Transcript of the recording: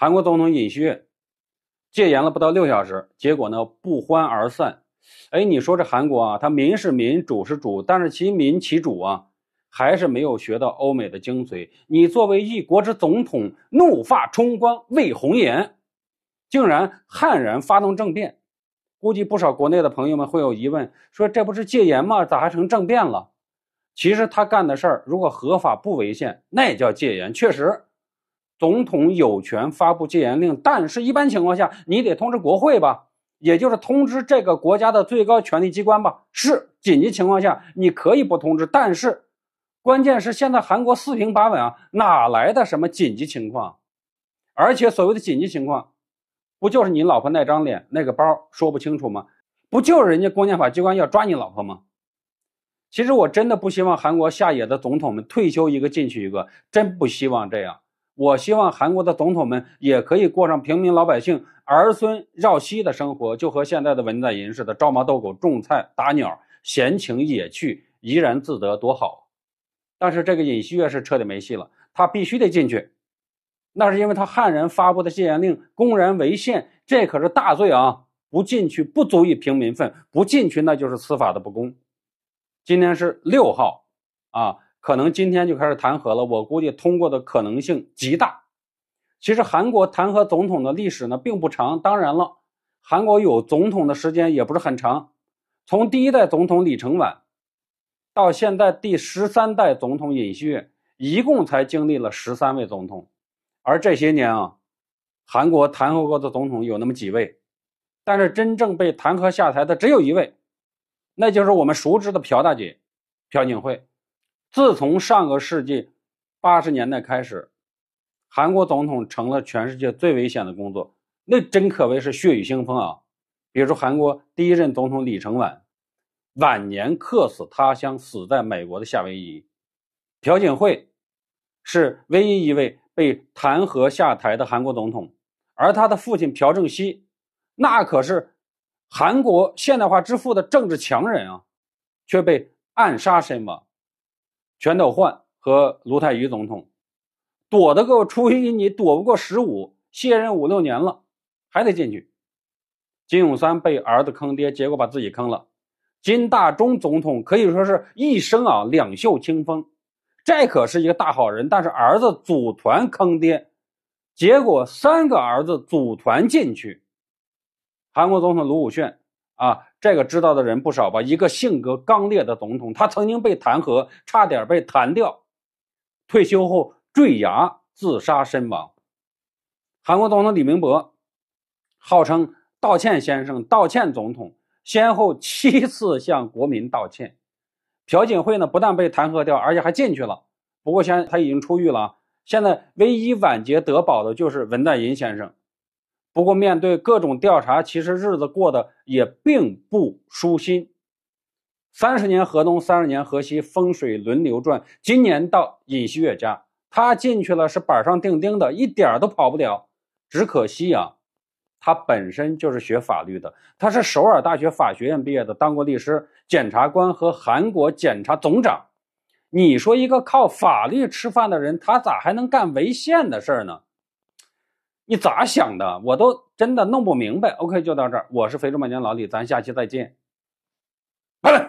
韩国总统尹锡悦戒严了不到六小时，结果呢不欢而散。哎，你说这韩国啊，它民是民主是主，但是其民其主啊，还是没有学到欧美的精髓。你作为一国之总统，怒发冲冠为红颜，竟然悍然发动政变。估计不少国内的朋友们会有疑问，说这不是戒严吗？咋还成政变了？其实他干的事儿，如果合法不违宪，那也叫戒严。确实。总统有权发布戒严令，但是一般情况下你得通知国会吧，也就是通知这个国家的最高权力机关吧。是紧急情况下你可以不通知，但是关键是现在韩国四平八稳啊，哪来的什么紧急情况？而且所谓的紧急情况，不就是你老婆那张脸、那个包说不清楚吗？不就是人家公检法机关要抓你老婆吗？其实我真的不希望韩国下野的总统们退休一个进去一个，真不希望这样。我希望韩国的总统们也可以过上平民老百姓儿孙绕膝的生活，就和现在的文在寅似的，照猫逗狗、种菜、打鸟，闲情野趣，怡然自得多好。但是这个尹锡悦是彻底没戏了，他必须得进去，那是因为他悍然发布的戒严令公然违宪，这可是大罪啊！不进去不足以平民愤，不进去那就是司法的不公。今天是六号，啊。可能今天就开始弹劾了，我估计通过的可能性极大。其实韩国弹劾总统的历史呢并不长，当然了，韩国有总统的时间也不是很长。从第一代总统李承晚到现在第十三代总统尹锡悦，一共才经历了十三位总统。而这些年啊，韩国弹劾过的总统有那么几位，但是真正被弹劾下台的只有一位，那就是我们熟知的朴大姐朴槿惠。自从上个世纪八十年代开始，韩国总统成了全世界最危险的工作，那真可谓是血雨腥风啊！比如说，韩国第一任总统李承晚晚年客死他乡，死在美国的夏威夷；朴槿惠是唯一一位被弹劾下台的韩国总统，而他的父亲朴正熙，那可是韩国现代化之父的政治强人啊，却被暗杀身亡。全斗焕和卢泰愚总统，躲得过初一，你躲不过十五。卸任五六年了，还得进去。金永三被儿子坑爹，结果把自己坑了。金大中总统可以说是一生啊两袖清风，这可是一个大好人。但是儿子组团坑爹，结果三个儿子组团进去。韩国总统卢武铉。啊，这个知道的人不少吧？一个性格刚烈的总统，他曾经被弹劾，差点被弹掉，退休后坠崖自杀身亡。韩国总统李明博，号称“道歉先生”、“道歉总统”，先后七次向国民道歉。朴槿惠呢，不但被弹劾掉，而且还进去了。不过现在他已经出狱了。现在唯一晚节得保的就是文在寅先生。不过，面对各种调查，其实日子过得也并不舒心。三十年河东，三十年河西，风水轮流转。今年到尹锡悦家，他进去了是板上钉钉的，一点都跑不了。只可惜啊，他本身就是学法律的，他是首尔大学法学院毕业的，当过律师、检察官和韩国检察总长。你说一个靠法律吃饭的人，他咋还能干违宪的事儿呢？你咋想的？我都真的弄不明白。OK，就到这儿。我是肥猪满江老李，咱下期再见。拜拜。